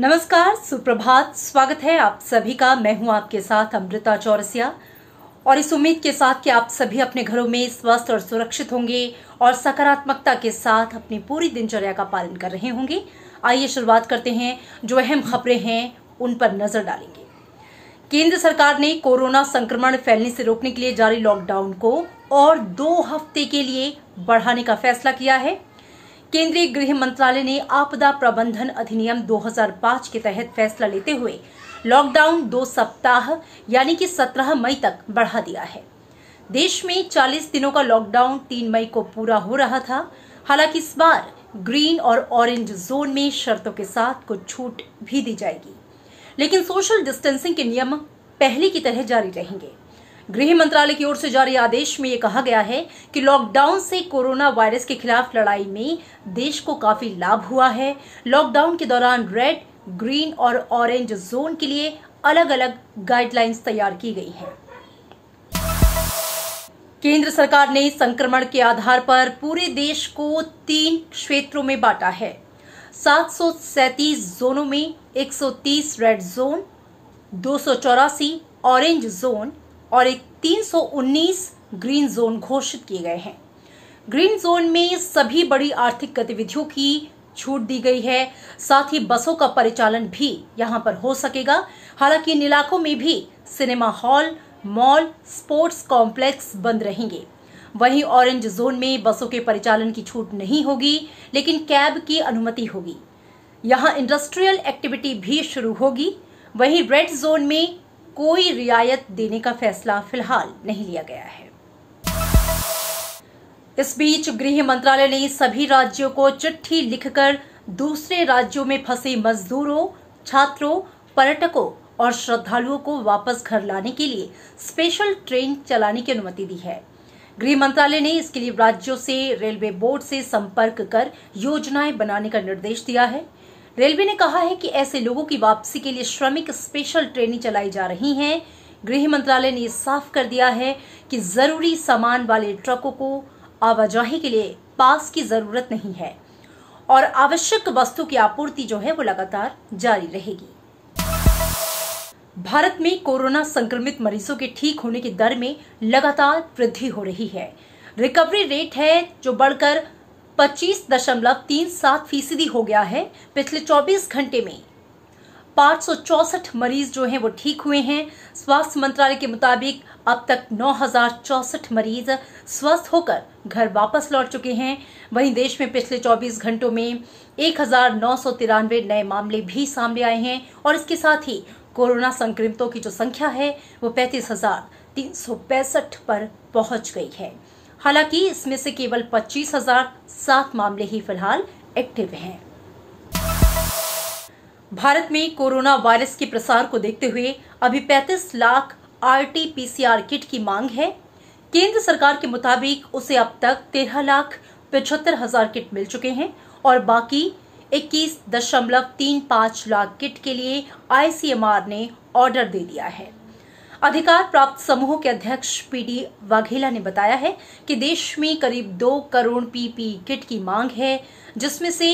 नमस्कार सुप्रभात स्वागत है आप सभी का मैं हूं आपके साथ अमृता चौरसिया और इस उम्मीद के साथ कि आप सभी अपने घरों में स्वस्थ और सुरक्षित होंगे और सकारात्मकता के साथ अपनी पूरी दिनचर्या का पालन कर रहे होंगे आइए शुरुआत करते हैं जो अहम खबरें हैं उन पर नजर डालेंगे केंद्र सरकार ने कोरोना संक्रमण फैलने से रोकने के लिए जारी लॉकडाउन को और दो हफ्ते के लिए बढ़ाने का फैसला किया है केंद्रीय गृह मंत्रालय ने आपदा प्रबंधन अधिनियम 2005 के तहत फैसला लेते हुए लॉकडाउन दो सप्ताह यानी कि 17 मई तक बढ़ा दिया है देश में 40 दिनों का लॉकडाउन 3 मई को पूरा हो रहा था हालांकि इस बार ग्रीन और ऑरेंज जोन में शर्तों के साथ कुछ छूट भी दी जाएगी लेकिन सोशल डिस्टेंसिंग के नियम पहले की तरह जारी रहेंगे गृह मंत्रालय की ओर से जारी आदेश में ये कहा गया है कि लॉकडाउन से कोरोना वायरस के खिलाफ लड़ाई में देश को काफी लाभ हुआ है लॉकडाउन के दौरान रेड ग्रीन और ऑरेंज जोन के लिए अलग अलग गाइडलाइंस तैयार की गई है केंद्र सरकार ने संक्रमण के आधार पर पूरे देश को तीन क्षेत्रों में बांटा है सात जोनों में 130 रेड जोन दो ऑरेंज जोन और एक 319 ग्रीन जोन घोषित किए गए हैं ग्रीन जोन में सभी बड़ी आर्थिक गतिविधियों की छूट दी गई है साथ ही बसों का परिचालन भी यहां पर हो सकेगा हालांकि इन इलाकों में भी cinema hall mall sports complex बंद रहेंगे वहीं ऑरेंज जोन में बसों के परिचालन की छूट नहीं होगी लेकिन कैब की अनुमति होगी यहां इंडस्ट्रियल एक्टिविटी भी शुरू होगी वहीं रेड जोन में कोई रियायत देने का फैसला फिलहाल नहीं लिया गया है इस बीच गृह मंत्रालय ने सभी राज्यों को चिट्ठी लिखकर दूसरे राज्यों में फंसे मजदूरों छात्रों पर्यटकों और श्रद्धालुओं को वापस घर लाने के लिए स्पेशल ट्रेन चलाने की अनुमति दी है गृह मंत्रालय ने इसके लिए राज्यों से रेलवे बोर्ड से संपर्क कर योजनाएं बनाने का निर्देश दिया है रेलवे ने कहा है कि ऐसे लोगों की वापसी के लिए श्रमिक स्पेशल ट्रेनें चलाई जा रही हैं गृह मंत्रालय ने साफ कर दिया है कि जरूरी सामान वाले ट्रकों को आवाजाही के लिए पास की जरूरत नहीं है और आवश्यक वस्तु की आपूर्ति जो है वो लगातार जारी रहेगी भारत में कोरोना संक्रमित मरीजों के ठीक होने की दर में लगातार वृद्धि हो रही है रिकवरी रेट है जो बढ़कर पच्चीस दशमलव तीन सात फीसदी हो गया है पिछले 24 घंटे में पाँच मरीज जो हैं वो ठीक हुए हैं स्वास्थ्य मंत्रालय के मुताबिक अब तक नौ मरीज स्वस्थ होकर घर वापस लौट चुके हैं वहीं देश में पिछले 24 घंटों में एक नए मामले भी सामने आए हैं और इसके साथ ही कोरोना संक्रमितों की जो संख्या है वो पैंतीस हजार तीन सौ पैंसठ पर पहुंच गई है हालांकि इसमें से केवल पच्चीस हजार सात मामले ही फिलहाल एक्टिव हैं भारत में कोरोना वायरस के प्रसार को देखते हुए अभी 35 लाख आरटी-पीसीआर किट की मांग है केंद्र सरकार के मुताबिक उसे अब तक तेरह लाख पचहत्तर हजार किट मिल चुके हैं और बाकी इक्कीस दशमलव तीन पाँच लाख किट के लिए आईसीएमआर ने ऑर्डर दे दिया है अधिकार प्राप्त समूह के अध्यक्ष पीडी वाघेला ने बताया है कि देश में करीब दो करोड़ पीपी किट की मांग है जिसमें से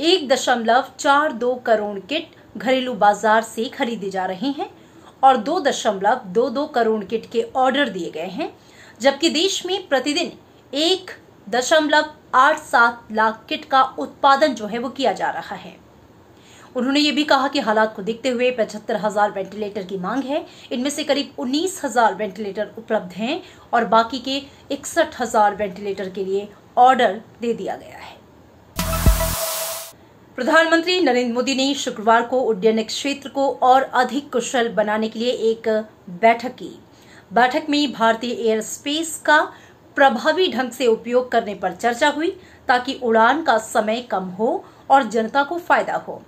एक दशमलव चार दो करोड़ किट घरेलू बाजार से खरीदे जा रहे हैं और दो दशमलव दो दो करोड़ किट के ऑर्डर दिए गए हैं जबकि देश में प्रतिदिन एक दशमलव आठ सात लाख किट का उत्पादन जो है वो किया जा रहा है उन्होंने ये भी कहा कि हालात को देखते हुए पचहत्तर हजार वेंटिलेटर की मांग है इनमें से करीब उन्नीस हजार वेंटिलेटर उपलब्ध हैं और बाकी के इकसठ हजार वेंटिलेटर के लिए ऑर्डर दे दिया गया है प्रधानमंत्री नरेंद्र मोदी ने शुक्रवार को उड्डयन क्षेत्र को और अधिक कुशल बनाने के लिए एक बैठक की बैठक में भारतीय एयर स्पेस का प्रभावी ढंग से उपयोग करने पर चर्चा हुई ताकि उड़ान का समय कम हो और जनता को फायदा हो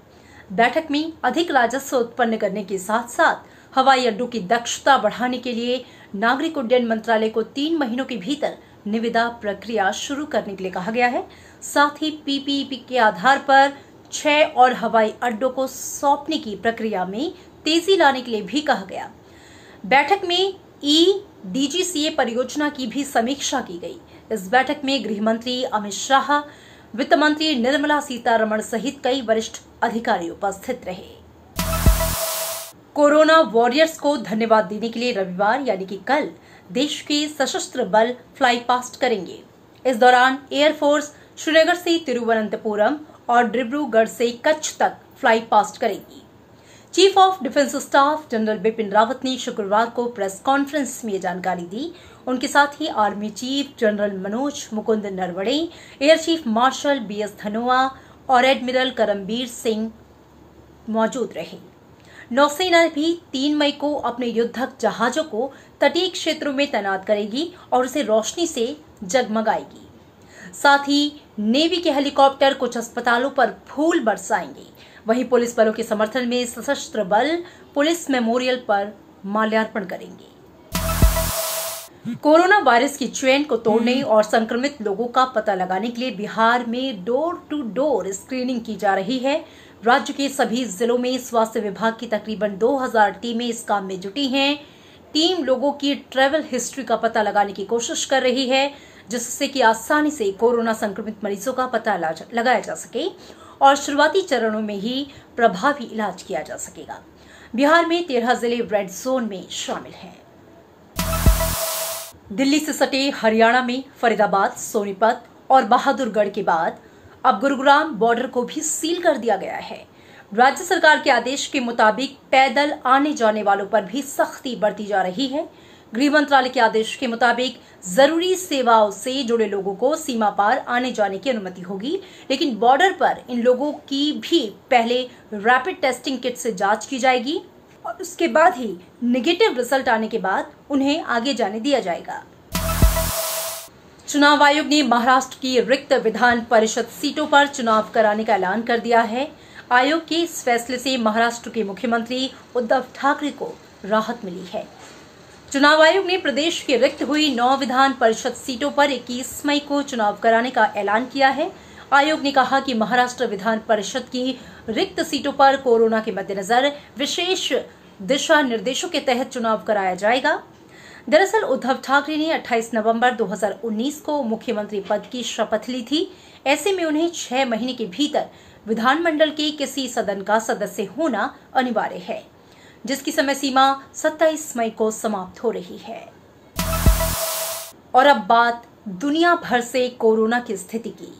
बैठक में अधिक राजस्व उत्पन्न करने के साथ साथ हवाई अड्डों की दक्षता बढ़ाने के लिए नागरिक उड्डयन मंत्रालय को तीन महीनों के भीतर निविदा प्रक्रिया शुरू करने के लिए कहा गया है साथ ही पीपीपी के आधार पर छह और हवाई अड्डों को सौंपने की प्रक्रिया में तेजी लाने के लिए भी कहा गया बैठक में ई डीजीसीए परियोजना की भी समीक्षा की गई इस बैठक में गृह मंत्री अमित शाह वित्त मंत्री निर्मला सीतारमण सहित कई वरिष्ठ अधिकारी उपस्थित रहे कोरोना वॉरियर्स को धन्यवाद देने के लिए रविवार यानी कि कल देश के सशस्त्र बल फ्लाई पास्ट करेंगे इस दौरान एयरफोर्स श्रीनगर से तिरुवनंतपुरम और डिब्रूगढ़ से कच्छ तक फ्लाई पास्ट करेगी chief of defence staff general Bipin Rawat ने शुक्रवार को प्रेस कॉन्फ्रेंस में यह जानकारी दी उनके साथ ही army chief general Manoj Mukund Naravane air chief marshal B S Dhanoa और एडमिरल करमबीर सिंह मौजूद रहे नौसेना भी तीन मई को अपने युद्धक जहाजों को तटीय क्षेत्रों में तैनात करेगी और उसे रोशनी से जगमगाएगी साथ ही नेवी के हेलीकॉप्टर कुछ अस्पतालों पर फूल बरसाएंगे वहीं पुलिस बलों के समर्थन में सशस्त्र बल पुलिस मेमोरियल पर माल्यार्पण करेंगे कोरोना वायरस की ट्रेंड को तोड़ने हम्म। और संक्रमित लोगों का पता लगाने के लिए बिहार में डोर टू डोर स्क्रीनिंग की जा रही है राज्य के सभी जिलों में स्वास्थ्य विभाग की तकरीबन 2000 टीमें इस काम में जुटी हैं टीम लोगों की ट्रेवल हिस्ट्री का पता लगाने की कोशिश कर रही है जिससे कि आसानी से कोरोना संक्रमित मरीजों का पता लगाया जा सके और शुरुआती चरणों में ही प्रभावी इलाज किया जा सकेगा बिहार में तेरह जिले रेड जोन में शामिल हैं दिल्ली से सटे हरियाणा में फरीदाबाद सोनीपत और बहादुरगढ़ के बाद अब गुरुग्राम बॉर्डर को भी सील कर दिया गया है राज्य सरकार के आदेश के मुताबिक पैदल आने जाने वालों पर भी सख्ती बरती जा रही है गृह मंत्रालय के आदेश के मुताबिक जरूरी सेवाओं से जुड़े लोगों को सीमा पार आने जाने की अनुमति होगी लेकिन बॉर्डर पर इन लोगों की भी पहले रैपिड टेस्टिंग किट से जांच की जाएगी और उसके बाद ही निगेटिव रिजल्ट आने के बाद उन्हें आगे जाने दिया जाएगा चुनाव आयोग ने महाराष्ट्र की रिक्त विधान परिषद सीटों पर चुनाव कराने का ऐलान कर दिया है आयोग के इस फैसले से महाराष्ट्र के मुख्यमंत्री उद्धव ठाकरे को राहत मिली है चुनाव आयोग ने प्रदेश की रिक्त हुई नौ विधान परिषद सीटों पर 21 मई को चुनाव कराने का ऐलान किया है आयोग ने कहा कि महाराष्ट्र विधान परिषद की रिक्त सीटों पर कोरोना के मद्देनजर विशेष दिशा निर्देशों के तहत चुनाव कराया जाएगा दरअसल उद्धव ठाकरे ने 28 नवंबर 2019 को मुख्यमंत्री पद की शपथ ली थी ऐसे में उन्हें छह महीने के भीतर विधानमंडल के किसी सदन का सदस्य होना अनिवार्य है जिसकी समय सीमा 27 मई को समाप्त हो रही है और अब बात दुनिया भर से कोरोना की स्थिति की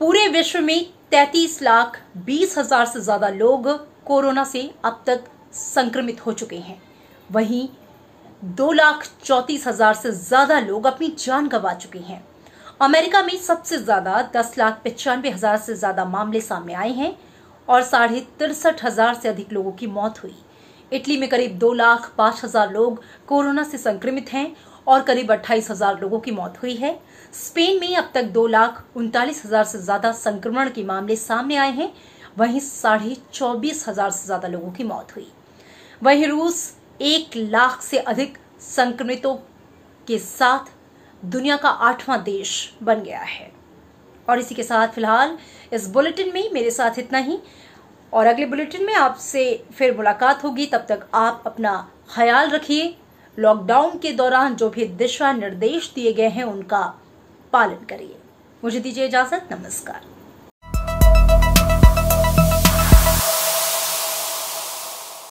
पूरे विश्व में 33 लाख बीस हजार से ज्यादा लोग कोरोना से अब तक संक्रमित हो चुके हैं वहीं दो लाख चौंतीस हजार से ज्यादा लोग अपनी जान गंवा चुके हैं अमेरिका में सबसे ज्यादा दस लाख पचानवे हजार से ज्यादा मामले सामने आए हैं और साढ़े तिरसठ हजार से अधिक लोगों की मौत हुई इटली में करीब दो लाख पांच हजार लोग कोरोना से संक्रमित हैं और करीब अट्ठाईस हजार लोगों की मौत हुई है स्पेन में अब तक दो लाख उनतालीस हजार से ज्यादा संक्रमण के मामले सामने आए हैं वहीं साढ़े चौबीस हजार से ज्यादा लोगों की मौत हुई वहीं रूस एक लाख से अधिक संक्रमितों के साथ दुनिया का आठवां देश बन गया है और इसी के साथ फिलहाल इस बुलेटिन में मेरे साथ इतना ही और अगले बुलेटिन में आपसे फिर मुलाकात होगी तब तक आप अपना ख्याल रखिए लॉकडाउन के दौरान जो भी दिशा निर्देश दिए गए हैं उनका पालन करिए मुझे दीजिए इजाजत नमस्कार